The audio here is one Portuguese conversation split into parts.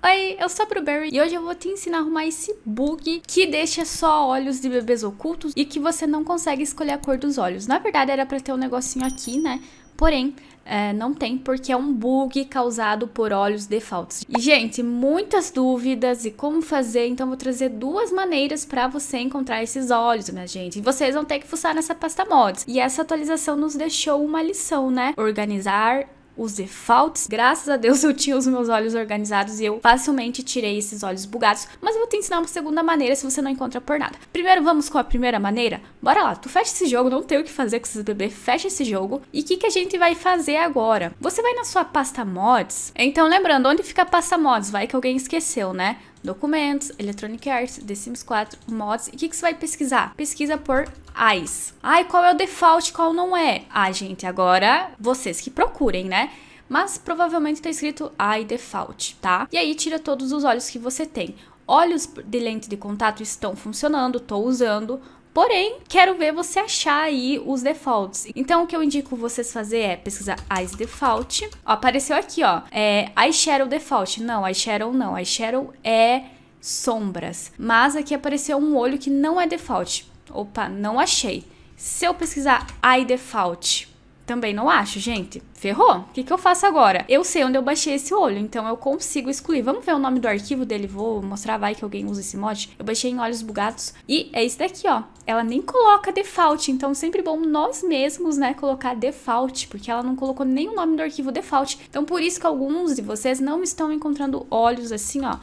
Oi, eu sou a Blueberry e hoje eu vou te ensinar a arrumar esse bug que deixa só olhos de bebês ocultos e que você não consegue escolher a cor dos olhos. Na verdade era pra ter um negocinho aqui, né? Porém, é, não tem, porque é um bug causado por olhos defaults. E, gente, muitas dúvidas e como fazer, então vou trazer duas maneiras para você encontrar esses olhos, né, gente? E vocês vão ter que fuçar nessa pasta mods. E essa atualização nos deixou uma lição, né? Organizar os defaults. Graças a Deus eu tinha os meus olhos organizados e eu facilmente tirei esses olhos bugados. Mas eu vou te ensinar uma segunda maneira se você não encontra por nada. Primeiro vamos com a primeira maneira? Bora lá, tu fecha esse jogo, não tem o que fazer com esses bebês, fecha esse jogo. E o que, que a gente vai fazer agora? Você vai na sua pasta mods. Então lembrando, onde fica a pasta mods? Vai que alguém esqueceu, né? documentos, Electronic Arts, The Sims 4, mods. E o que, que você vai pesquisar? Pesquisa por AIS. Ai, qual é o default, qual não é? Ah, gente, agora vocês que procurem, né? Mas provavelmente tá escrito AI default, tá? E aí tira todos os olhos que você tem. Olhos de lente de contato estão funcionando, tô usando, Porém, quero ver você achar aí os defaults. Então, o que eu indico vocês fazer é pesquisar Eyes Default. Ó, apareceu aqui, ó. É Eyeshadow Default. Não, Eyeshadow não. Eyeshadow é sombras. Mas aqui apareceu um olho que não é default. Opa, não achei. Se eu pesquisar iDefault, também não acho, gente. Ferrou? O que, que eu faço agora? Eu sei onde eu baixei esse olho, então eu consigo excluir. Vamos ver o nome do arquivo dele, vou mostrar, vai que alguém usa esse mod. Eu baixei em olhos bugados e é esse daqui, ó. Ela nem coloca default, então sempre bom nós mesmos, né, colocar default, porque ela não colocou nem o nome do arquivo default. Então por isso que alguns de vocês não estão encontrando olhos assim, ó,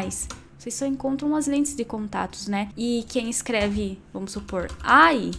eyes só encontram as lentes de contatos, né? E quem escreve, vamos supor, ai,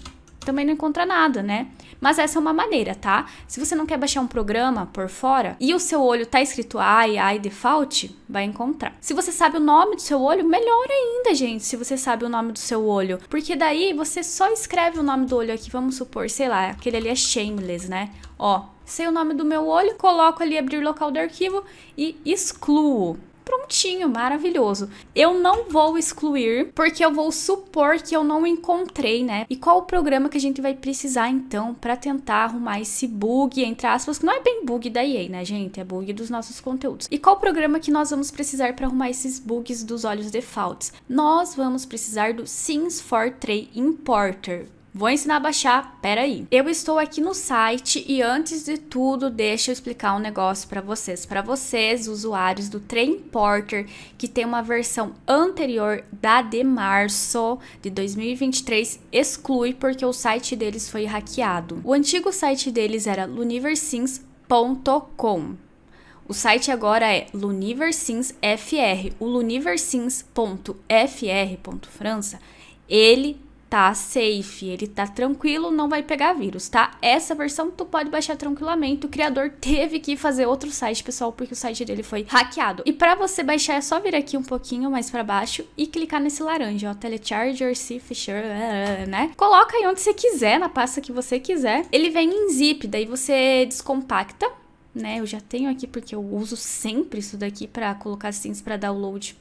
também não encontra nada, né? Mas essa é uma maneira, tá? Se você não quer baixar um programa por fora e o seu olho tá escrito AI, AI default, vai encontrar. Se você sabe o nome do seu olho, melhor ainda, gente, se você sabe o nome do seu olho. Porque daí você só escreve o nome do olho aqui, vamos supor, sei lá, aquele ali é shameless, né? Ó, sei o nome do meu olho, coloco ali abrir local do arquivo e excluo prontinho, maravilhoso. Eu não vou excluir, porque eu vou supor que eu não encontrei, né? E qual o programa que a gente vai precisar, então, para tentar arrumar esse bug, entre aspas, que não é bem bug da EA, né, gente? É bug dos nossos conteúdos. E qual o programa que nós vamos precisar para arrumar esses bugs dos olhos defaults? Nós vamos precisar do Sims 4 Tray Importer. Vou ensinar a baixar, peraí. Eu estou aqui no site e antes de tudo, deixa eu explicar um negócio para vocês. Para vocês, usuários do Train Porter, que tem uma versão anterior da de março de 2023, exclui porque o site deles foi hackeado. O antigo site deles era luniversins.com. O site agora é luniversins.fr, FR. O luniversins.fr.frança, ele tá safe, ele tá tranquilo, não vai pegar vírus, tá? Essa versão tu pode baixar tranquilamente. O criador teve que fazer outro site, pessoal, porque o site dele foi hackeado. E para você baixar é só vir aqui um pouquinho mais para baixo e clicar nesse laranja, ó, Telecharger, Seafisher, né? Coloca aí onde você quiser, na pasta que você quiser. Ele vem em zip, daí você descompacta né? Eu já tenho aqui porque eu uso sempre isso daqui para colocar sims para download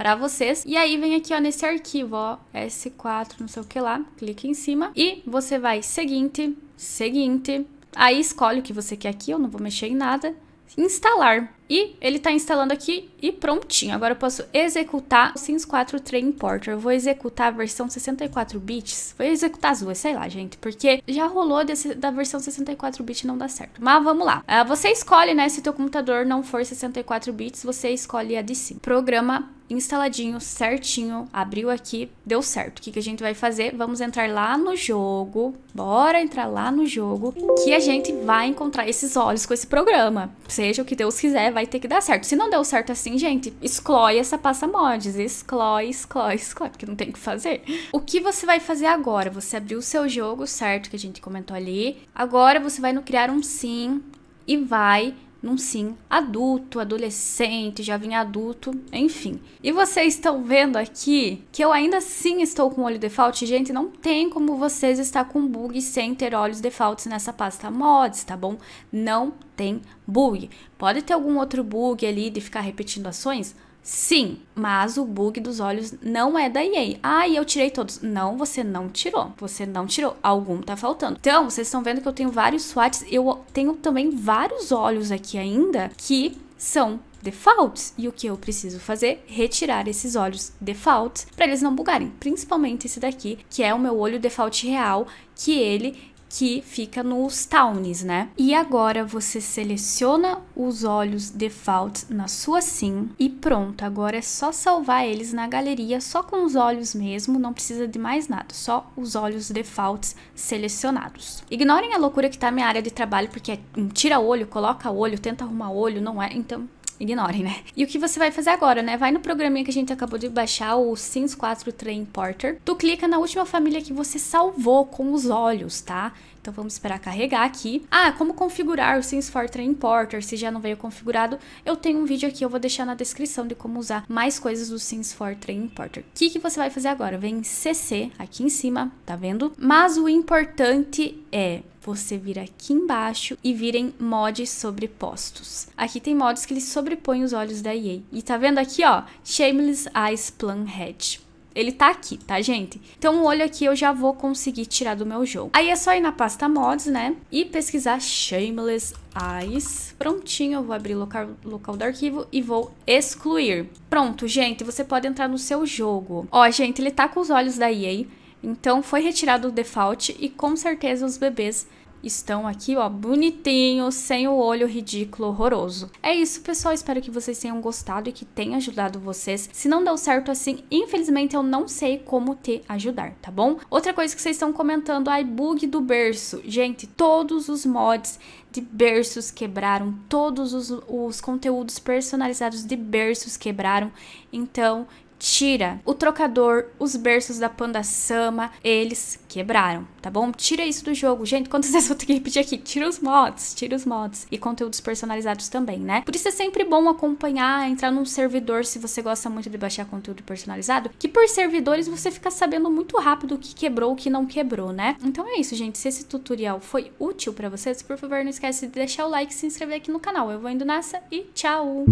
para vocês. E aí vem aqui, ó, nesse arquivo, ó, S4, não sei o que lá, clica em cima e você vai seguinte, seguinte, aí escolhe o que você quer aqui, eu não vou mexer em nada, instalar. E ele está instalando aqui e prontinho. Agora eu posso executar o Sims 4 Train Importer. Eu vou executar a versão 64 bits. Vou executar as duas, sei lá, gente. Porque já rolou desse, da versão 64 bits não dá certo. Mas vamos lá. Uh, você escolhe, né? Se teu computador não for 64 bits, você escolhe a de sim. Programa instaladinho, certinho, abriu aqui, deu certo. O que, que a gente vai fazer? Vamos entrar lá no jogo, bora entrar lá no jogo, que a gente vai encontrar esses olhos com esse programa. Seja o que Deus quiser, vai vai ter que dar certo. Se não deu certo assim, gente, exclói essa pasta mods. Exclói, exclói, exclói, porque não tem o que fazer. O que você vai fazer agora? Você abriu o seu jogo, certo, que a gente comentou ali. Agora você vai no criar um sim e vai num sim adulto, adolescente, já vinha adulto, enfim. E vocês estão vendo aqui que eu ainda sim estou com olho default. Gente, não tem como vocês estar com bug sem ter olhos defaults nessa pasta mods, tá bom? Não tem bug. Pode ter algum outro bug ali de ficar repetindo ações? Sim, mas o bug dos olhos não é da EA. Ah, e eu tirei todos. Não, você não tirou. Você não tirou. Algum tá faltando. Então, vocês estão vendo que eu tenho vários swatches. Eu tenho também vários olhos aqui ainda que são defaults. E o que eu preciso fazer? Retirar esses olhos defaults para eles não bugarem. Principalmente esse daqui, que é o meu olho default real, que ele que fica nos towns, né? E agora você seleciona os olhos default na sua sim e pronto, agora é só salvar eles na galeria só com os olhos mesmo, não precisa de mais nada, só os olhos default selecionados. Ignorem a loucura que tá minha área de trabalho porque é um tira olho, coloca olho, tenta arrumar olho, não é, então ignorem, né? E o que você vai fazer agora, né? Vai no programinha que a gente acabou de baixar, o Sims 4 Train Porter. Tu clica na última família que você salvou com os olhos, tá? Então vamos esperar carregar aqui. Ah, como configurar o Sims 4 Train Porter, se já não veio configurado, eu tenho um vídeo aqui, eu vou deixar na descrição de como usar mais coisas do Sims 4 Train Porter. O que, que você vai fazer agora? Vem CC aqui em cima, tá vendo? Mas o importante é você vir aqui embaixo e virem mods sobrepostos. Aqui tem mods que ele sobrepõe os olhos da EA. E tá vendo aqui, ó? Shameless Eyes Plan Head. Ele tá aqui, tá, gente? Então o olho aqui eu já vou conseguir tirar do meu jogo. Aí é só ir na pasta mods, né? E pesquisar Shameless Eyes. Prontinho, eu vou abrir o local, local do arquivo e vou excluir. Pronto, gente, você pode entrar no seu jogo. Ó, gente, ele tá com os olhos da EA. Então foi retirado o default e com certeza os bebês estão aqui, ó, bonitinhos, sem o olho ridículo, horroroso. É isso, pessoal. Espero que vocês tenham gostado e que tenha ajudado vocês. Se não deu certo assim, infelizmente eu não sei como te ajudar, tá bom? Outra coisa que vocês estão comentando, ai, bug do berço. Gente, todos os mods de berços quebraram, todos os, os conteúdos personalizados de berços quebraram. Então, tira o trocador, os berços da Panda Sama, eles quebraram, tá bom? Tira isso do jogo. Gente, quantas vezes eu tenho que repetir aqui? Tira os mods, tira os mods. E conteúdos personalizados também, né? Por isso é sempre bom acompanhar, entrar num servidor se você gosta muito de baixar conteúdo personalizado, que por servidores você fica sabendo muito rápido o que quebrou, o que não quebrou, né? Então é isso, gente. Se esse tutorial foi útil para vocês, por favor, não esquece de deixar o like e se inscrever aqui no canal. Eu vou indo nessa e tchau!